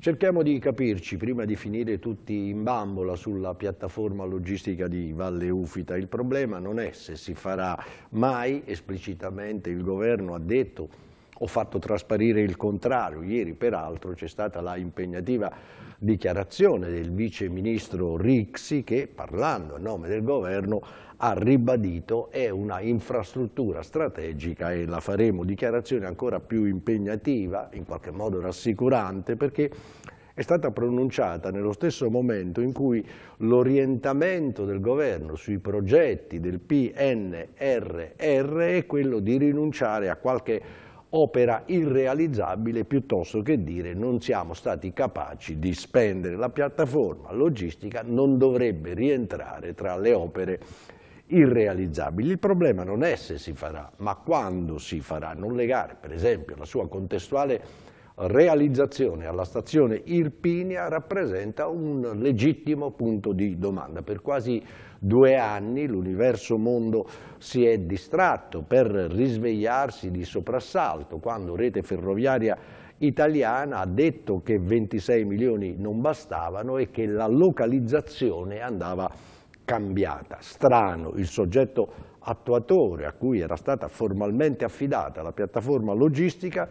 Cerchiamo di capirci prima di finire tutti in bambola sulla piattaforma logistica di Valle Ufita. Il problema non è se si farà mai, esplicitamente il governo ha detto ho fatto trasparire il contrario. Ieri, peraltro, c'è stata la impegnativa dichiarazione del vice ministro Rixi che, parlando a nome del governo, ha ribadito è una infrastruttura strategica e la faremo dichiarazione ancora più impegnativa, in qualche modo rassicurante, perché è stata pronunciata nello stesso momento in cui l'orientamento del governo sui progetti del PNRR è quello di rinunciare a qualche opera irrealizzabile piuttosto che dire non siamo stati capaci di spendere. La piattaforma logistica non dovrebbe rientrare tra le opere irrealizzabili. Il problema non è se si farà, ma quando si farà, non legare per esempio la sua contestuale realizzazione alla stazione Irpinia rappresenta un legittimo punto di domanda. Per quasi due anni l'universo mondo si è distratto per risvegliarsi di soprassalto quando rete ferroviaria italiana ha detto che 26 milioni non bastavano e che la localizzazione andava cambiata. Strano, il soggetto attuatore a cui era stata formalmente affidata la piattaforma logistica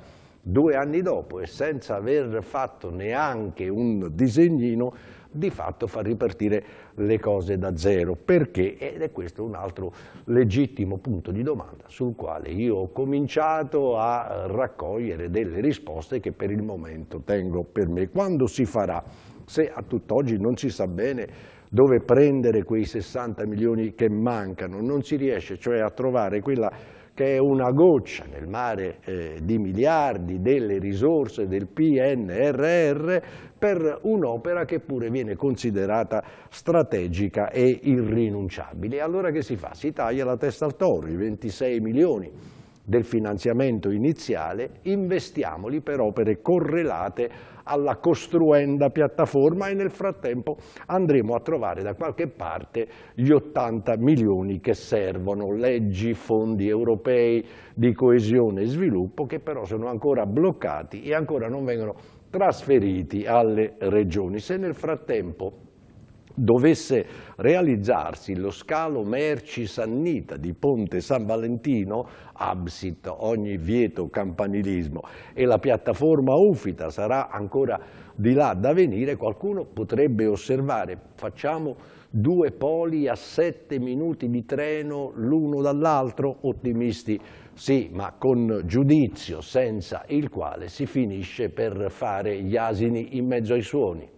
due anni dopo e senza aver fatto neanche un disegnino, di fatto fa ripartire le cose da zero. Perché? Ed è questo un altro legittimo punto di domanda sul quale io ho cominciato a raccogliere delle risposte che per il momento tengo per me. Quando si farà? Se a tutt'oggi non si sa bene dove prendere quei 60 milioni che mancano, non si riesce cioè a trovare quella che è una goccia nel mare eh, di miliardi delle risorse del PNRR per un'opera che pure viene considerata strategica e irrinunciabile. Allora che si fa? Si taglia la testa al toro, i 26 milioni del finanziamento iniziale, investiamoli per opere correlate alla costruenda piattaforma e nel frattempo andremo a trovare da qualche parte gli 80 milioni che servono, leggi, fondi europei di coesione e sviluppo che però sono ancora bloccati e ancora non vengono trasferiti alle regioni. Se nel frattempo dovesse realizzarsi lo scalo merci sannita di Ponte San Valentino, absit ogni vieto campanilismo, e la piattaforma Ufita sarà ancora di là da venire, qualcuno potrebbe osservare, facciamo due poli a sette minuti di treno l'uno dall'altro, ottimisti sì, ma con giudizio, senza il quale si finisce per fare gli asini in mezzo ai suoni.